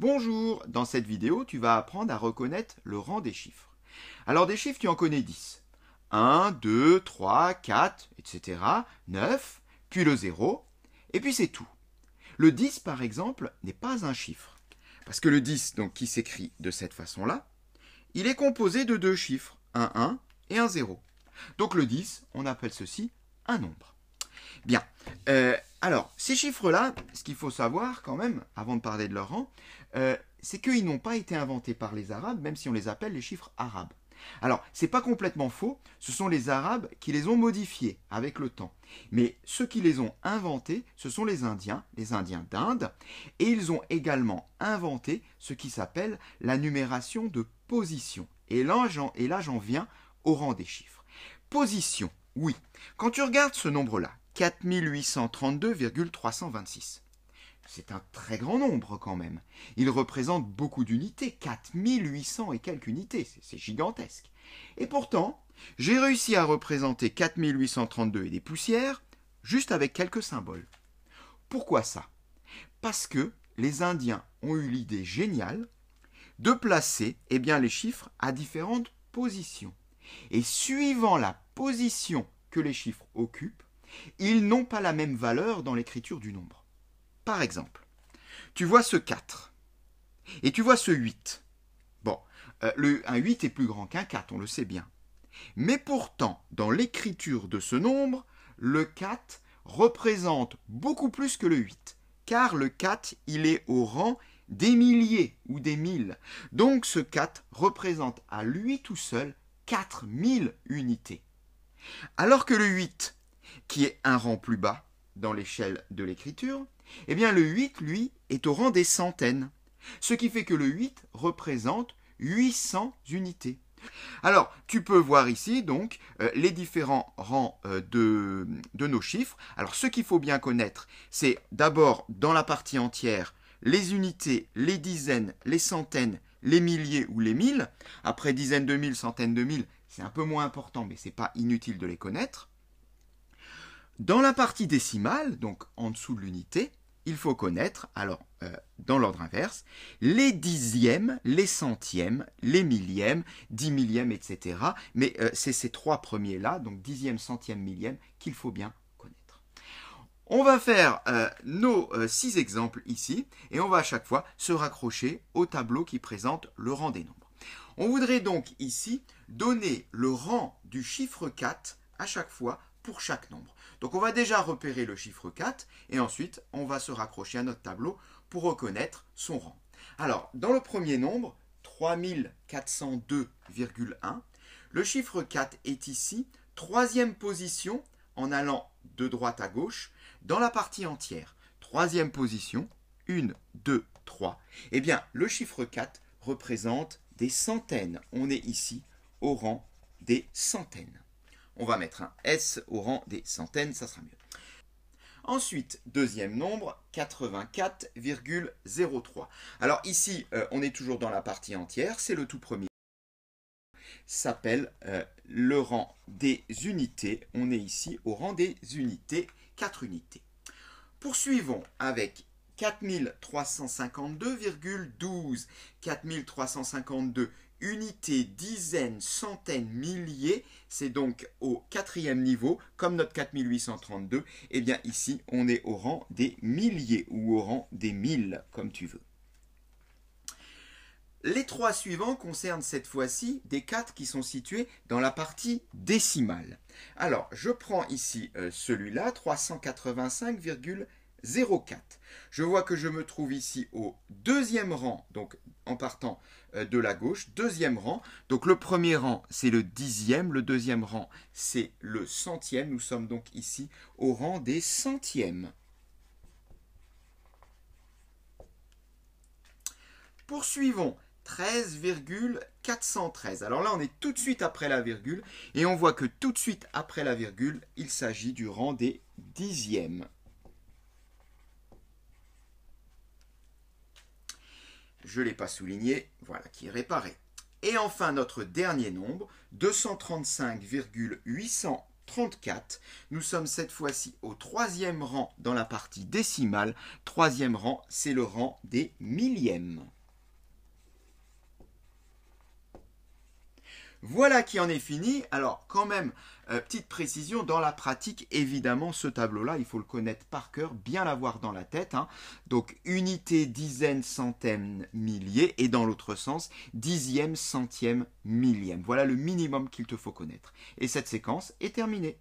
Bonjour, dans cette vidéo tu vas apprendre à reconnaître le rang des chiffres. Alors des chiffres tu en connais 10. 1, 2, 3, 4, etc. 9, puis le 0, et puis c'est tout. Le 10 par exemple n'est pas un chiffre. Parce que le 10, donc qui s'écrit de cette façon-là, il est composé de deux chiffres, un 1 et un 0. Donc le 10, on appelle ceci un nombre. Bien, euh, alors, ces chiffres-là, ce qu'il faut savoir quand même, avant de parler de leur rang, euh, c'est qu'ils n'ont pas été inventés par les Arabes, même si on les appelle les chiffres arabes. Alors, ce n'est pas complètement faux, ce sont les Arabes qui les ont modifiés avec le temps. Mais ceux qui les ont inventés, ce sont les Indiens, les Indiens d'Inde, et ils ont également inventé ce qui s'appelle la numération de position. Et là, j'en viens au rang des chiffres. Position, oui. Quand tu regardes ce nombre-là, 4832,326. C'est un très grand nombre quand même. Il représente beaucoup d'unités, 4800 et quelques unités, c'est gigantesque. Et pourtant, j'ai réussi à représenter 4832 et des poussières, juste avec quelques symboles. Pourquoi ça Parce que les Indiens ont eu l'idée géniale de placer eh bien, les chiffres à différentes positions. Et suivant la position que les chiffres occupent, ils n'ont pas la même valeur dans l'écriture du nombre. Par exemple, tu vois ce 4 et tu vois ce 8. Bon, euh, un 8 est plus grand qu'un 4, on le sait bien. Mais pourtant, dans l'écriture de ce nombre, le 4 représente beaucoup plus que le 8, car le 4, il est au rang des milliers ou des mille. Donc ce 4 représente à lui tout seul 4000 unités. Alors que le 8 qui est un rang plus bas dans l'échelle de l'écriture, eh bien le 8, lui, est au rang des centaines. Ce qui fait que le 8 représente 800 unités. Alors, tu peux voir ici donc euh, les différents rangs euh, de, de, nos chiffres. Alors, ce qu'il faut bien connaître, c'est d'abord dans la partie entière les unités, les dizaines, les centaines, les milliers ou les mille. Après dizaines de mille, centaines de mille, c'est un peu moins important, mais ce n'est pas inutile de les connaître. Dans la partie décimale, donc en dessous de l'unité, il faut connaître, alors euh, dans l'ordre inverse, les dixièmes, les centièmes, les millièmes, dix millièmes, etc. Mais euh, c'est ces trois premiers-là, donc dixièmes, centièmes, millièmes, qu'il faut bien connaître. On va faire euh, nos six exemples ici, et on va à chaque fois se raccrocher au tableau qui présente le rang des nombres. On voudrait donc ici donner le rang du chiffre 4 à chaque fois pour chaque nombre. Donc on va déjà repérer le chiffre 4 et ensuite on va se raccrocher à notre tableau pour reconnaître son rang. Alors dans le premier nombre, 3402,1, le chiffre 4 est ici, troisième position en allant de droite à gauche dans la partie entière. Troisième position, 1, 2, 3. et bien le chiffre 4 représente des centaines. On est ici au rang des centaines. On va mettre un S au rang des centaines, ça sera mieux. Ensuite, deuxième nombre, 84,03. Alors ici, euh, on est toujours dans la partie entière, c'est le tout premier. S'appelle euh, le rang des unités. On est ici au rang des unités, 4 unités. Poursuivons avec 4352,12. 4352 unités, dizaines, centaines, milliers, c'est donc au quatrième niveau, comme notre 4832, et eh bien ici on est au rang des milliers ou au rang des mille, comme tu veux. Les trois suivants concernent cette fois-ci des quatre qui sont situés dans la partie décimale. Alors, je prends ici euh, celui-là, 385,5. 04. Je vois que je me trouve ici au deuxième rang, donc en partant euh, de la gauche, deuxième rang. Donc le premier rang, c'est le dixième, le deuxième rang, c'est le centième. Nous sommes donc ici au rang des centièmes. Poursuivons. 13,413. Alors là, on est tout de suite après la virgule, et on voit que tout de suite après la virgule, il s'agit du rang des dixièmes. je ne l'ai pas souligné, voilà, qui est réparé. Et enfin, notre dernier nombre, 235,834. Nous sommes cette fois-ci au troisième rang dans la partie décimale. Troisième rang, c'est le rang des millièmes. Voilà qui en est fini. Alors quand même, euh, petite précision, dans la pratique, évidemment, ce tableau-là, il faut le connaître par cœur, bien l'avoir dans la tête. Hein. Donc unité, dizaine, centaine, millier, et dans l'autre sens, dixième, centième, millième. Voilà le minimum qu'il te faut connaître. Et cette séquence est terminée.